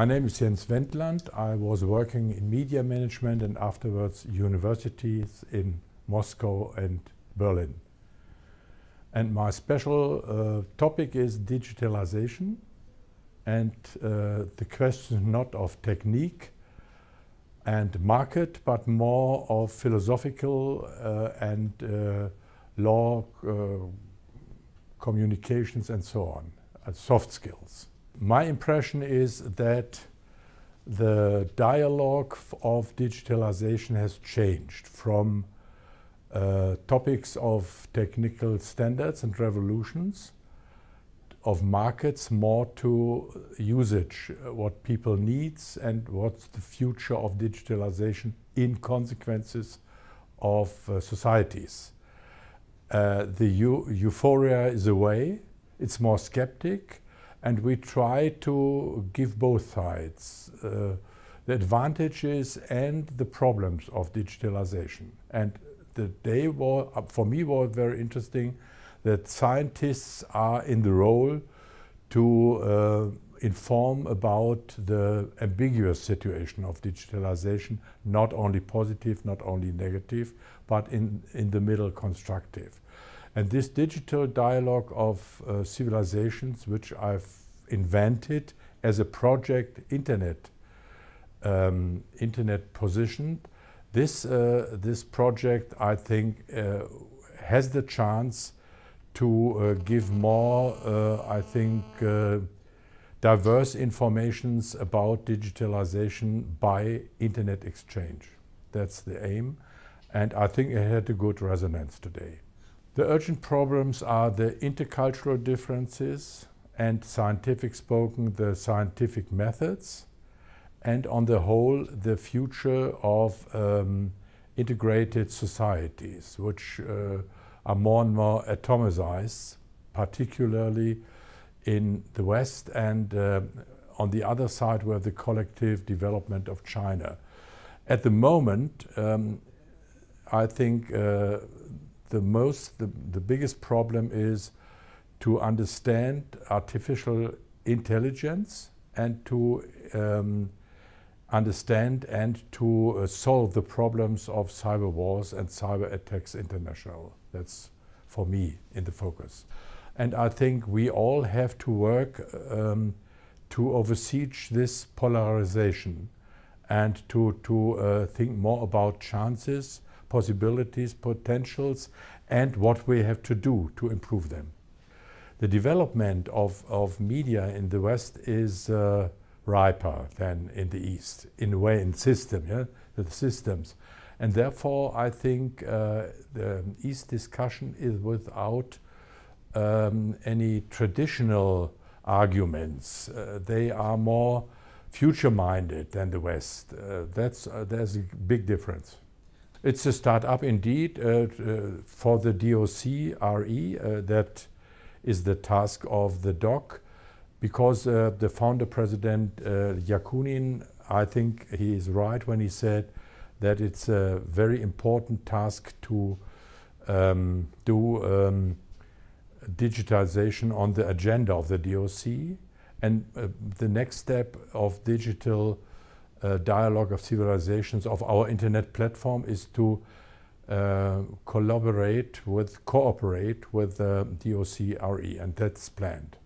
My name is Jens Wendland. I was working in media management and afterwards universities in Moscow and Berlin. And my special uh, topic is digitalization and uh, the question not of technique and market, but more of philosophical uh, and uh, law uh, communications and so on, soft skills my impression is that the dialogue of digitalization has changed from uh, topics of technical standards and revolutions of markets more to usage, uh, what people needs and what's the future of digitalization in consequences of uh, societies. Uh, the eu euphoria is away, it's more skeptic, and we try to give both sides uh, the advantages and the problems of digitalization. And the day was, uh, for me was very interesting that scientists are in the role to uh, inform about the ambiguous situation of digitalization, not only positive, not only negative, but in, in the middle constructive. And this digital dialogue of uh, civilizations, which I've invented as a project internet, um, internet positioned, this, uh, this project I think uh, has the chance to uh, give more, uh, I think, uh, diverse informations about digitalization by internet exchange. That's the aim. And I think it had a good resonance today. The urgent problems are the intercultural differences and scientific spoken, the scientific methods, and on the whole, the future of um, integrated societies, which uh, are more and more atomized, particularly in the West and uh, on the other side, we have the collective development of China. At the moment, um, I think uh, the most, the, the biggest problem is to understand artificial intelligence and to um, understand and to uh, solve the problems of cyber wars and cyber attacks international. That's for me in the focus. And I think we all have to work um, to oversee this polarization and to, to uh, think more about chances possibilities, potentials, and what we have to do to improve them. The development of, of media in the West is uh, riper than in the East, in a way, in system, yeah, the systems. And therefore, I think uh, the East discussion is without um, any traditional arguments. Uh, they are more future-minded than the West. Uh, that's, uh, there's a big difference. It's a startup indeed uh, uh for the DOC RE. Uh, that is the task of the DOC because uh, the founder president Yakunin, I think he is right when he said that it's a very important task to um, do um, digitization on the agenda of the DOC. And uh, the next step of digital dialogue of civilizations of our internet platform is to uh, collaborate with, cooperate with uh, the DOCRE, and that's planned.